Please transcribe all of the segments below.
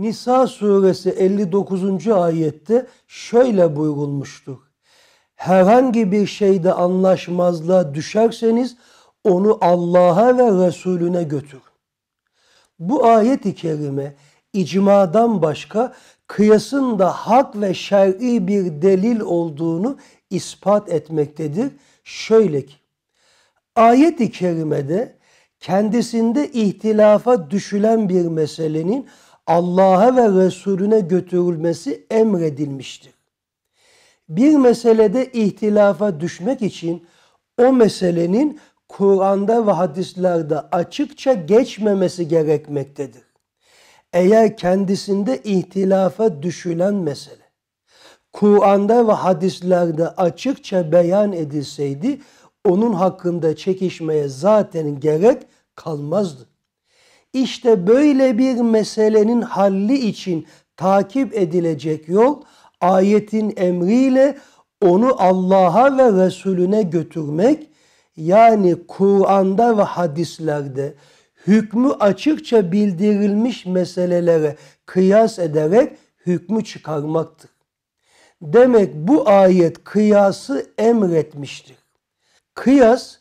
Nisa suresi 59. ayette şöyle buyurulmuştur. Herhangi bir şeyde anlaşmazlığa düşerseniz onu Allah'a ve Resulüne götür. Bu ayet-i kerime icmadan başka kıyasın da hak ve şer'i bir delil olduğunu ispat etmektedir. Şöyle ki, ayet-i kerimede kendisinde ihtilafa düşülen bir meselenin Allah'a ve Resulüne götürülmesi emredilmiştir. Bir meselede ihtilafa düşmek için o meselenin Kur'an'da ve hadislerde açıkça geçmemesi gerekmektedir. Eğer kendisinde ihtilafa düşülen mesele Kur'an'da ve hadislerde açıkça beyan edilseydi onun hakkında çekişmeye zaten gerek kalmazdı. İşte böyle bir meselenin halli için takip edilecek yol ayetin emriyle onu Allah'a ve Resulüne götürmek yani Kur'an'da ve hadislerde hükmü açıkça bildirilmiş meselelere kıyas ederek hükmü çıkarmaktır. Demek bu ayet kıyası emretmiştir. Kıyas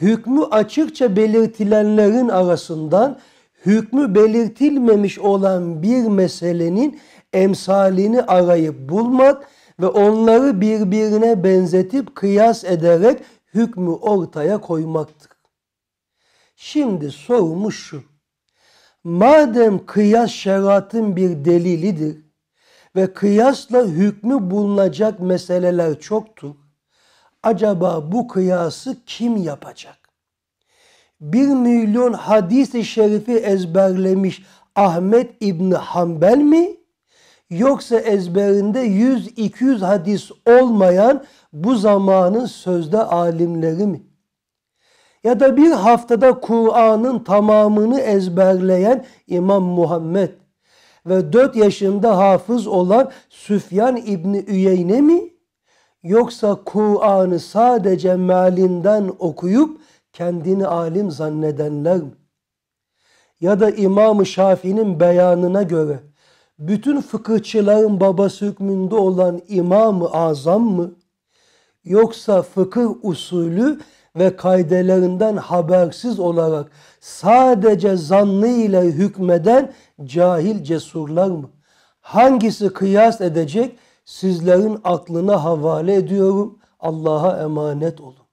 hükmü açıkça belirtilenlerin arasından hükmü belirtilmemiş olan bir meselenin emsalini arayıp bulmak ve onları birbirine benzetip kıyas ederek hükmü ortaya koymaktır. Şimdi sorumuz şu. Madem kıyas şeriatın bir delilidir ve kıyasla hükmü bulunacak meseleler çoktur, acaba bu kıyası kim yapacak? bir milyon hadis-i şerifi ezberlemiş Ahmet İbni Hanbel mi? Yoksa ezberinde 100-200 hadis olmayan bu zamanın sözde alimleri mi? Ya da bir haftada Kur'an'ın tamamını ezberleyen İmam Muhammed ve 4 yaşında hafız olan Süfyan İbni Üyeyne mi? Yoksa Kur'an'ı sadece malinden okuyup kendini alim zannedenler mi? Ya da İmam-ı Şafii'nin beyanına göre bütün fıkıhçıların babası hükmünde olan İmam-ı Azam mı? Yoksa fıkıh usulü ve kaydelerinden habersiz olarak sadece zannı ile hükmeden cahil cesurlar mı? Hangisi kıyas edecek? Sizlerin aklına havale ediyorum. Allah'a emanet olun.